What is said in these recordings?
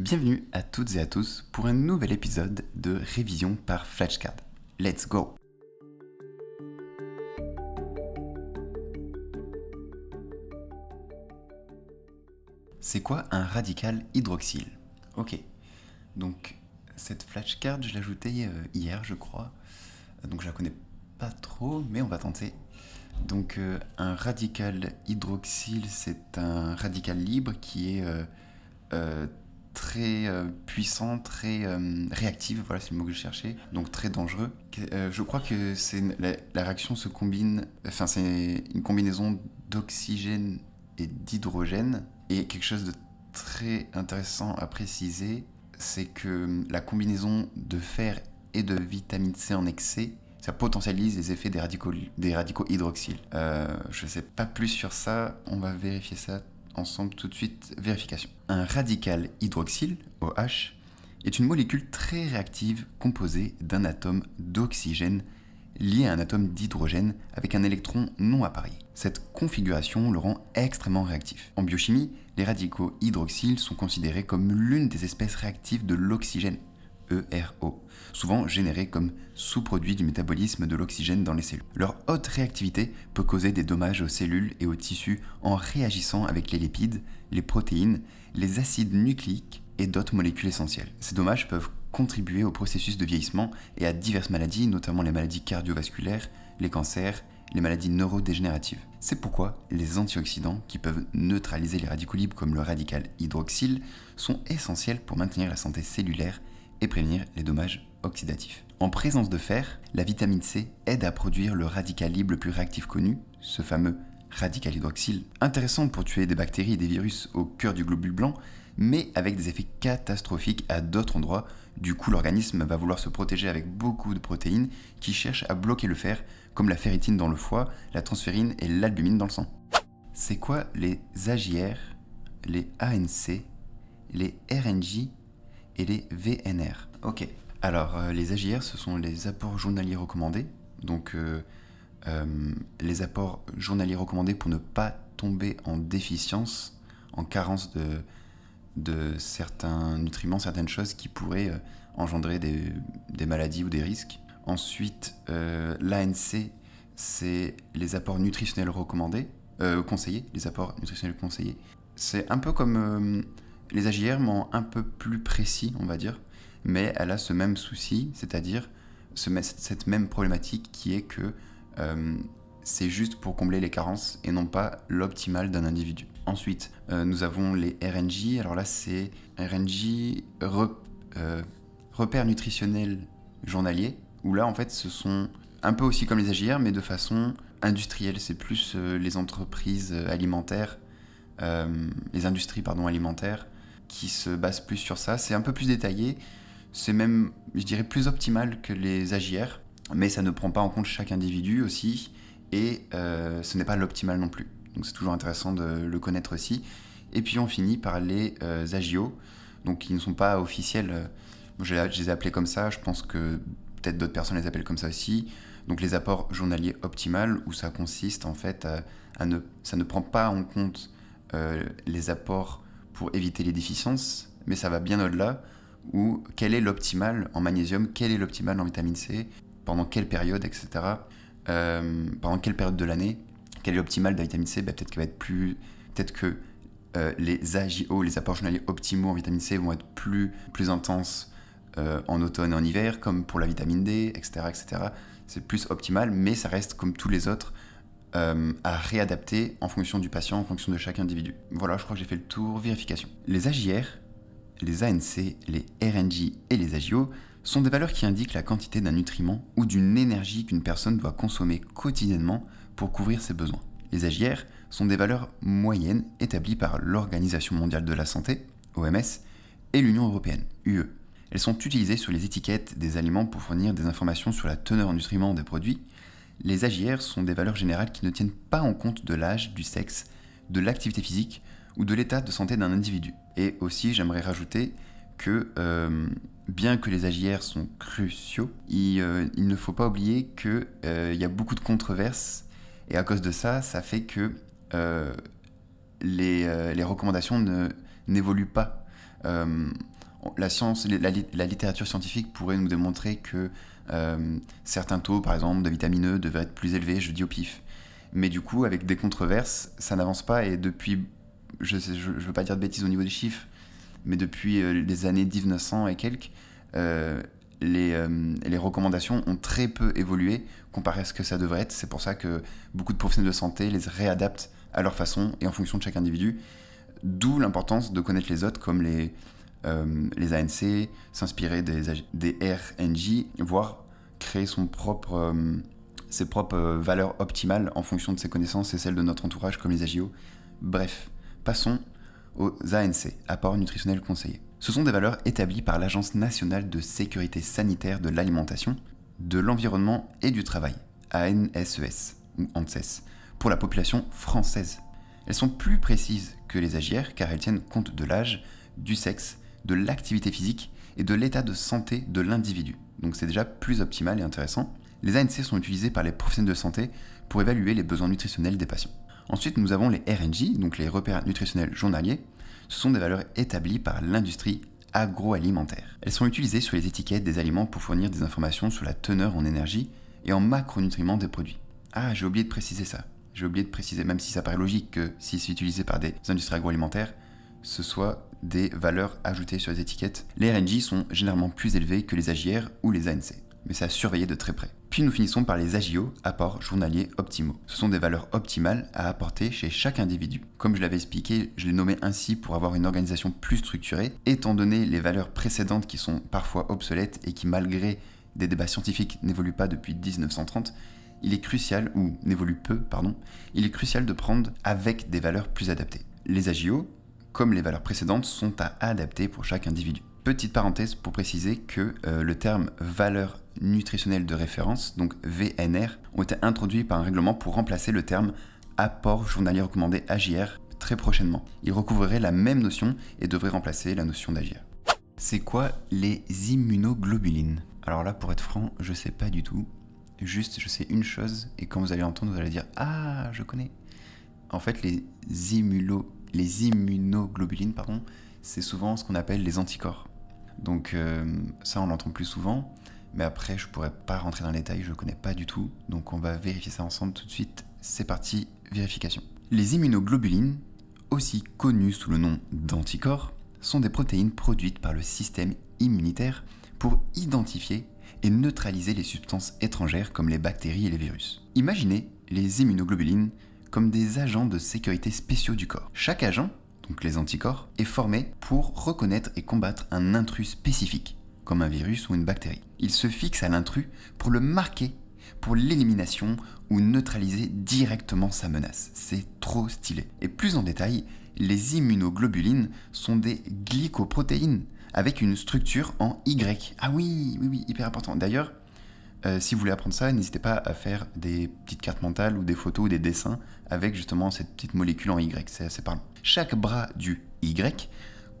Bienvenue à toutes et à tous pour un nouvel épisode de Révision par Flashcard. Let's go C'est quoi un radical hydroxyle Ok, donc cette flashcard, je l'ajoutais euh, hier, je crois, donc je la connais pas trop, mais on va tenter. Donc euh, un radical hydroxyle, c'est un radical libre qui est euh, très euh, puissant, très euh, réactif, voilà c'est le mot que je cherchais, donc très dangereux. Euh, je crois que c'est la, réaction se combine, enfin c'est une combinaison d'oxygène et d'hydrogène, et quelque chose de très intéressant à préciser, c'est que hum, la combinaison de fer et de vitamine C en excès ça potentialise les effets des radicaux, des radicaux hydroxyles. je ne sais pas plus sur ça, on va vérifier ça ensemble tout de suite vérification. Un radical hydroxyle, OH, est une molécule très réactive composée d'un atome d'oxygène lié à un atome d'hydrogène avec un électron non appareillé. Cette configuration le rend extrêmement réactif. En biochimie, les radicaux hydroxyles sont considérés comme l'une des espèces réactives de l'oxygène E souvent générés comme sous-produits du métabolisme de l'oxygène dans les cellules. Leur haute réactivité peut causer des dommages aux cellules et aux tissus en réagissant avec les lipides, les protéines, les acides nucléiques et d'autres molécules essentielles. Ces dommages peuvent contribuer au processus de vieillissement et à diverses maladies, notamment les maladies cardiovasculaires, les cancers, les maladies neurodégénératives. C'est pourquoi les antioxydants, qui peuvent neutraliser les radicaux libres comme le radical hydroxyle, sont essentiels pour maintenir la santé cellulaire et prévenir les dommages oxydatifs. En présence de fer, la vitamine C aide à produire le radical libre le plus réactif connu, ce fameux radical hydroxyle, intéressant pour tuer des bactéries et des virus au cœur du globule blanc, mais avec des effets catastrophiques à d'autres endroits. Du coup, l'organisme va vouloir se protéger avec beaucoup de protéines qui cherchent à bloquer le fer, comme la ferritine dans le foie, la transférine et l'albumine dans le sang. C'est quoi les AGR, les ANC, les RNJ et les VNR. Ok. Alors, euh, les AJR, ce sont les apports journaliers recommandés. Donc, euh, euh, les apports journaliers recommandés pour ne pas tomber en déficience, en carence de, de certains nutriments, certaines choses qui pourraient engendrer des, des, maladies ou des risques. Ensuite, l'ANC, c'est les apports nutritionnels recommandés, conseillés, les apports nutritionnels conseillés. C'est un peu comme les AGR m'ont un peu plus précis, on va dire, mais elle a ce même souci, c'est-à-dire cette même problématique qui est que euh, c'est juste pour combler les carences et non pas l'optimal d'un individu. Ensuite, euh, nous avons les RNG. Alors là, c'est RNG, euh, nutritionnel repères nutritionnels journaliers, où là, en fait, ce sont un peu aussi comme les AGR, mais de façon industrielle. C'est plus les entreprises alimentaires, les industries pardon, alimentaires, qui se base plus sur ça. C'est un peu plus détaillé, c'est même, je dirais, plus optimal que les AJR, mais ça ne prend pas en compte chaque individu aussi, et euh, ce n'est pas l'optimal non plus. Donc c'est toujours intéressant de le connaître aussi. Et puis on finit par les euh, donc qui ne sont pas officiels. Je, les ai appelés comme ça, je pense que peut-être d'autres personnes les appellent comme ça aussi. Donc les apports journaliers optimales, où ça consiste en fait à, ne, ça ne prend pas en compte euh, les apports pour éviter les déficiences, mais ça va bien au-delà, ou quel est l'optimal en magnésium, quel est l'optimal en vitamine C, pendant quelle période, etc. Euh, pendant quelle période de l'année, quel est l'optimal de la vitamine C, bah, peut-être qu'elle va être plus... Peut-être que euh, les AGO, les apports journaliers optimaux en vitamine C vont être plus, plus intenses euh, en automne et en hiver, comme pour la vitamine D, etc. etc. C'est plus optimal, mais ça reste comme tous les autres euh, à réadapter en fonction du patient, en fonction de chaque individu. Voilà, je crois que j'ai fait le tour. Vérification. Les AJR, les ANC, les RNG et les AGO sont des valeurs qui indiquent la quantité d'un nutriment ou d'une énergie qu'une personne doit consommer quotidiennement pour couvrir ses besoins. Les AGR sont des valeurs moyennes établies par l'Organisation mondiale de la santé, OMS, et l'Union européenne, UE. Elles sont utilisées sur les étiquettes des aliments pour fournir des informations sur la teneur en nutriments des produits les AJR sont des valeurs générales qui ne tiennent pas en compte de l'âge, du sexe, de l'activité physique ou de l'état de santé d'un individu. Et aussi, j'aimerais rajouter que euh, bien que les AJR sont cruciaux, euh, il, ne faut pas oublier qu'il euh, y a beaucoup de controverses et à cause de ça, ça fait que les, les, recommandations n'évoluent pas la science, la, littérature scientifique pourrait nous démontrer que euh, certains taux, par exemple, de vitamine E devraient être plus élevés, je dis au pif. Mais du coup, avec des controverses, ça n'avance pas. Et depuis, je ne veux pas dire de bêtises au niveau des chiffres, mais depuis euh, les années 1900 et quelques, euh, les, les, recommandations ont très peu évolué comparé à ce que ça devrait être. C'est pour ça que beaucoup de professionnels de santé les réadaptent à leur façon et en fonction de chaque individu. D'où l'importance de connaître les autres, comme les, euh, les ANC, s'inspirer des, des RNJ, voire créer son propre, euh, ses propres euh, valeurs optimales en fonction de ses connaissances et celles de notre entourage comme les AGO. Bref, passons aux ANC, apports nutritionnels conseillés. Ce sont des valeurs établies par l'Agence nationale de sécurité sanitaire de l'alimentation, de l'environnement et du travail, ANSES ou e ANSES, pour la population française. Elles sont plus précises que les AGR car elles tiennent compte de l'âge, du sexe, de l'activité physique et de l'état de santé de l'individu. Donc c'est déjà plus optimal et intéressant. Les ANC sont utilisés par les professionnels de santé pour évaluer les besoins nutritionnels des patients. Ensuite, nous avons les RNJ, donc les repères nutritionnels journaliers. Ce sont des valeurs établies par l'industrie agroalimentaire. Elles sont utilisées sur les étiquettes des aliments pour fournir des informations sur la teneur en énergie et en macronutriments des produits. Ah, j'ai oublié de préciser ça. J'ai oublié de préciser, même si ça paraît logique que si c'est utilisé par des industries agroalimentaires, ce soit des valeurs ajoutées sur les étiquettes, les RNG sont généralement plus élevées que les AJR ou les ANC, mais c'est à surveiller de très près. Puis nous finissons par les AGO, apports journaliers optimaux. Ce sont des valeurs optimales à apporter chez chaque individu. Comme je l'avais expliqué, je les nommé ainsi pour avoir une organisation plus structurée, étant donné les valeurs précédentes qui sont parfois obsolètes et qui malgré des débats scientifiques n'évoluent pas depuis 1930, il est crucial, ou n'évolue peu, pardon, il est crucial de prendre avec des valeurs plus adaptées. Les AGO comme les valeurs précédentes, sont à adapter pour chaque individu. Petite parenthèse pour préciser que euh, le terme valeur nutritionnelle de référence, donc VNR, ont été introduits par un règlement pour remplacer le terme apport journalier recommandé AJR très prochainement. Il recouvrerait la même notion et devrait remplacer la notion d'AJR. C'est quoi les immunoglobulines Alors là, pour être franc, je sais pas du tout. Juste, je sais une chose, et quand vous allez entendre, vous allez dire Ah, je connais. En fait, les immunoglobulines les immunoglobulines, pardon, c'est souvent ce qu'on appelle les anticorps. Donc euh, ça, on l'entend plus souvent, mais après, je pourrais pas rentrer dans les détails, je ne connais pas du tout, donc on va vérifier ça ensemble tout de suite. C'est parti, vérification. Les immunoglobulines, aussi connues sous le nom d'anticorps, sont des protéines produites par le système immunitaire pour identifier et neutraliser les substances étrangères comme les bactéries et les virus. Imaginez les immunoglobulines comme des agents de sécurité spéciaux du corps. Chaque agent, donc les anticorps, est formé pour reconnaître et combattre un intrus spécifique, comme un virus ou une bactérie. Il se fixe à l'intrus pour le marquer, pour l'élimination ou neutraliser directement sa menace. C'est trop stylé. Et plus en détail, les immunoglobulines sont des glycoprotéines avec une structure en Y. Ah oui, oui, oui, hyper important. D'ailleurs, euh, si vous voulez apprendre ça, n'hésitez pas à faire des petites cartes mentales ou des photos ou des dessins avec justement cette petite molécule en Y, c'est assez parlant. Chaque bras du Y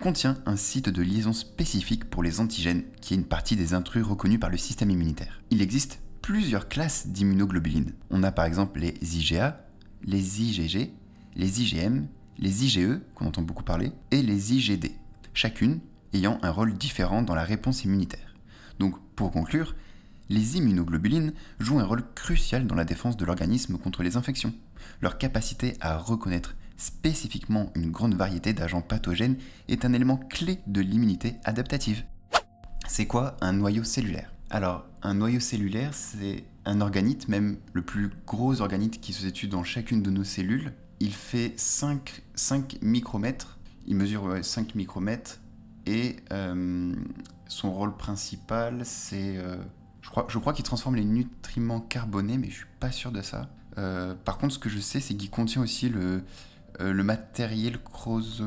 contient un site de liaison spécifique pour les antigènes, qui est une partie des intrus reconnus par le système immunitaire. Il existe plusieurs classes d'immunoglobulines. On a par exemple les IgA, les IgG, les IgM, les IgE, qu'on entend beaucoup parler, et les IgD, chacune ayant un rôle différent dans la réponse immunitaire. Donc, pour conclure, les immunoglobulines jouent un rôle crucial dans la défense de l'organisme contre les infections. Leur capacité à reconnaître spécifiquement une grande variété d'agents pathogènes est un élément clé de l'immunité adaptative. C'est quoi un noyau cellulaire Alors, un noyau cellulaire, c'est un organite, même le plus gros organite qui se situe dans chacune de nos cellules. Il fait 5, micromètres, il mesure 5 micromètres, et euh, son rôle principal, c'est... Euh, je crois, qu'il transforme les nutriments carbonés, mais je suis pas sûr de ça. Euh, par contre, ce que je sais, c'est qu'il contient aussi le, euh, le matériel chroso,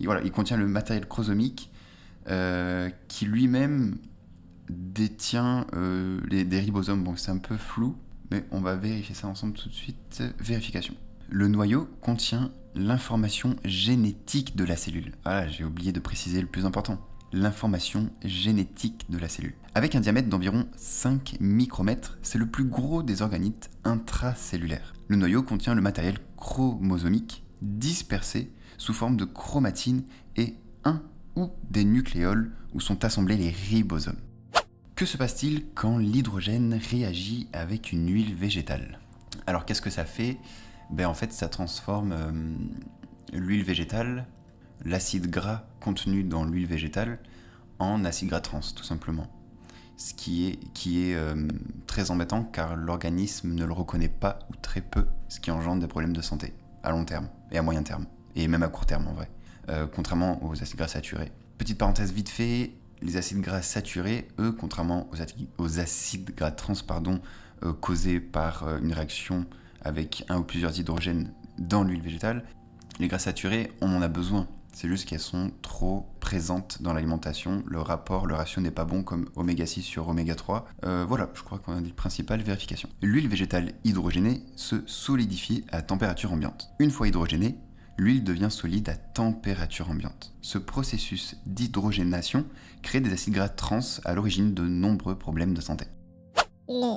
Et voilà, il contient le matériel chrosomique euh, qui lui-même détient les, des ribosomes. Bon, c'est un peu flou, mais on va vérifier ça ensemble tout de suite. Vérification. Le noyau contient l'information génétique de la cellule. Voilà, j'ai oublié de préciser le plus important l'information génétique de la cellule. Avec un diamètre d'environ 5 micromètres, c'est le plus gros des organites intracellulaires. Le noyau contient le matériel chromosomique dispersé sous forme de chromatine et un ou des nucléoles où sont assemblés les ribosomes. Que se passe-t-il quand l'hydrogène réagit avec une huile végétale Alors qu'est-ce que ça fait ben, En fait, ça transforme euh, l'huile végétale l'acide gras contenu dans l'huile végétale en acide gras trans, tout simplement. Ce qui est, qui est euh, très embêtant car l'organisme ne le reconnaît pas ou très peu, ce qui engendre des problèmes de santé à long terme et à moyen terme, et même à court terme en vrai, euh, contrairement aux acides gras saturés. Petite parenthèse vite fait, les acides gras saturés, eux, contrairement aux, acides, gras trans pardon, euh, causés par une réaction avec un ou plusieurs hydrogènes dans l'huile végétale, les gras saturés, on en a besoin c'est juste qu'elles sont trop présentes dans l'alimentation. Le rapport, le ratio n'est pas bon comme oméga 6 sur oméga 3. Euh, voilà, je crois qu'on a dit le principal, vérification. L'huile végétale hydrogénée se solidifie à température ambiante. Une fois hydrogénée, l'huile devient solide à température ambiante. Ce processus d'hydrogénation crée des acides gras trans à l'origine de nombreux problèmes de santé. Le